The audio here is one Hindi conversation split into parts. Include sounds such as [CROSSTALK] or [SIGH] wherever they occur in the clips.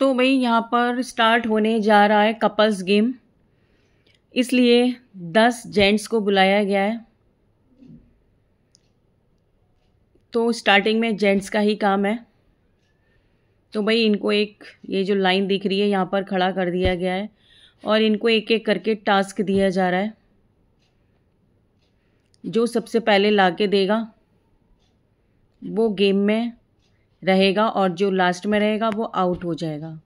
तो भाई यहाँ पर स्टार्ट होने जा रहा है कपल्स गेम इसलिए दस जेंट्स को बुलाया गया है तो स्टार्टिंग में जेंट्स का ही काम है तो भाई इनको एक ये जो लाइन दिख रही है यहाँ पर खड़ा कर दिया गया है और इनको एक एक करके टास्क दिया जा रहा है जो सबसे पहले ला के देगा वो गेम में रहेगा और जो लास्ट में रहेगा वो आउट हो जाएगा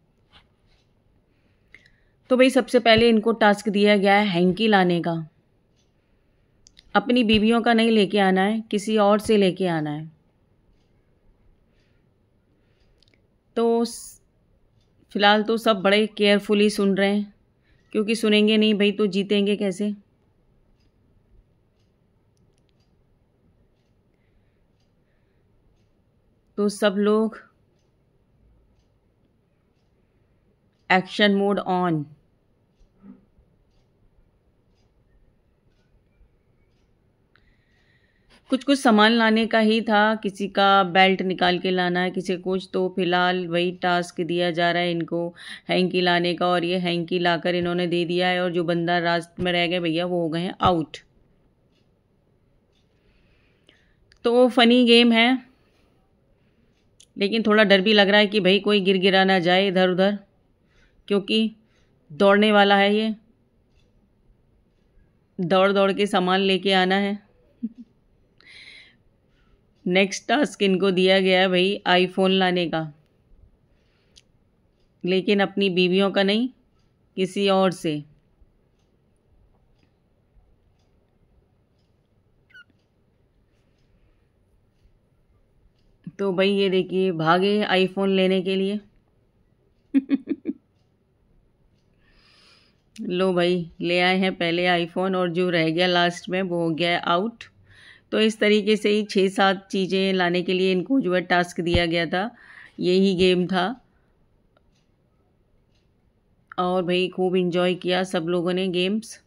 तो भाई सबसे पहले इनको टास्क दिया गया है हैंकी लाने का अपनी बीवियों का नहीं लेके आना है किसी और से लेके आना है तो फिलहाल तो सब बड़े केयरफुली सुन रहे हैं क्योंकि सुनेंगे नहीं भाई तो जीतेंगे कैसे तो सब लोग एक्शन मोड ऑन कुछ कुछ सामान लाने का ही था किसी का बेल्ट निकाल के लाना है किसी कुछ तो फिलहाल वही टास्क दिया जा रहा है इनको हैंकी लाने का और ये हैंकी लाकर इन्होंने दे दिया है और जो बंदा रास्ते में रह गए भैया वो हो गए हैं आउट तो फनी गेम है लेकिन थोड़ा डर भी लग रहा है कि भाई कोई गिर गिरा ना जाए इधर उधर क्योंकि दौड़ने वाला है ये दौड़ दौड़ के सामान लेके आना है नेक्स्ट टास्क इनको दिया गया है भाई आईफोन लाने का लेकिन अपनी बीवियों का नहीं किसी और से तो भाई ये देखिए भागे आईफोन लेने के लिए [LAUGHS] लो भाई ले आए हैं पहले आईफोन और जो रह गया लास्ट में वो हो गया आउट तो इस तरीके से ही छः सात चीज़ें लाने के लिए इनको जो है टास्क दिया गया था यही गेम था और भाई खूब इन्जॉय किया सब लोगों ने गेम्स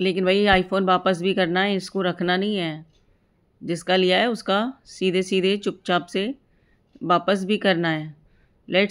लेकिन वही आईफोन वापस भी करना है इसको रखना नहीं है जिसका लिया है उसका सीधे सीधे चुपचाप से वापस भी करना है लेट्स